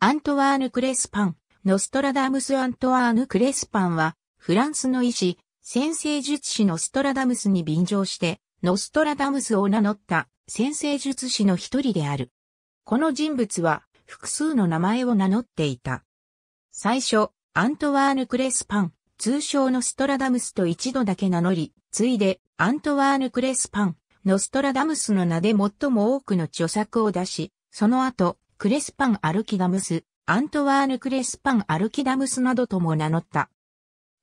アントワーヌ・クレスパン、ノストラダムス・アントワーヌ・クレスパンは、フランスの医師、先生術師ノストラダムスに便乗して、ノストラダムスを名乗った先生術師の一人である。この人物は、複数の名前を名乗っていた。最初、アントワーヌ・クレスパン、通称ノストラダムスと一度だけ名乗り、次いで、アントワーヌ・クレスパン、ノストラダムスの名で最も多くの著作を出し、その後、クレスパン・アルキダムス、アントワーヌ・クレスパン・アルキダムスなどとも名乗った。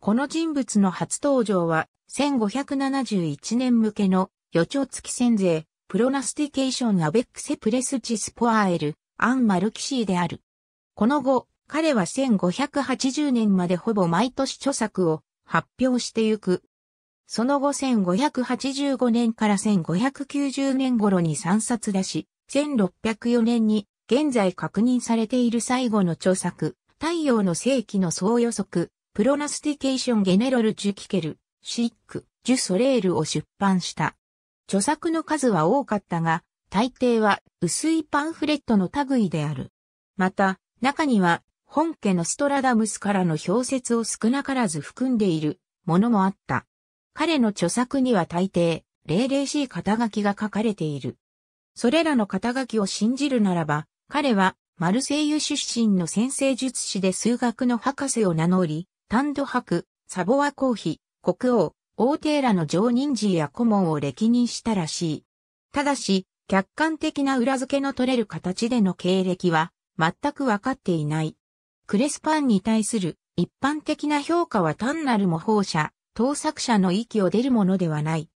この人物の初登場は、1571年向けの、予兆付き戦税、プロナスティケーション・アベックセ・プレスチス・ポアエル、アン・マルキシーである。この後、彼は1580年までほぼ毎年著作を発表してゆく。その後1585年から1590年頃に3冊出し、1604年に現在確認されている最後の著作、太陽の世紀の総予測、プロナスティケーションゲネロル・ジュキケル、シック、ジュ・ソレールを出版した。著作の数は多かったが、大抵は薄いパンフレットの類である。また、中には、本家のストラダムスからの表説を少なからず含んでいるものもあった。彼の著作には大抵、霊々しい肩書きが書かれている。それらの肩書きを信じるならば、彼は、マルセイユ出身の先生術師で数学の博士を名乗り、タンド博、サボア公妃、国王、王帝らの常任事や顧問を歴任したらしい。ただし、客観的な裏付けの取れる形での経歴は、全くわかっていない。クレスパンに対する一般的な評価は単なる模倣者、盗作者の域を出るものではない。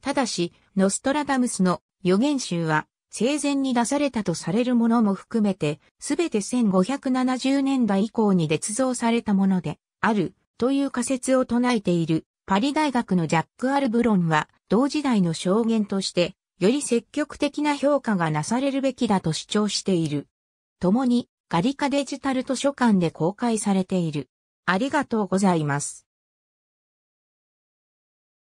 ただし、ノストラダムスの予言集は生前に出されたとされるものも含めて、すべて1570年代以降に捏造されたもので、ある、という仮説を唱えている、パリ大学のジャック・アルブロンは、同時代の証言として、より積極的な評価がなされるべきだと主張している。共に、ガリカデジタル図書館で公開されている。ありがとうございます。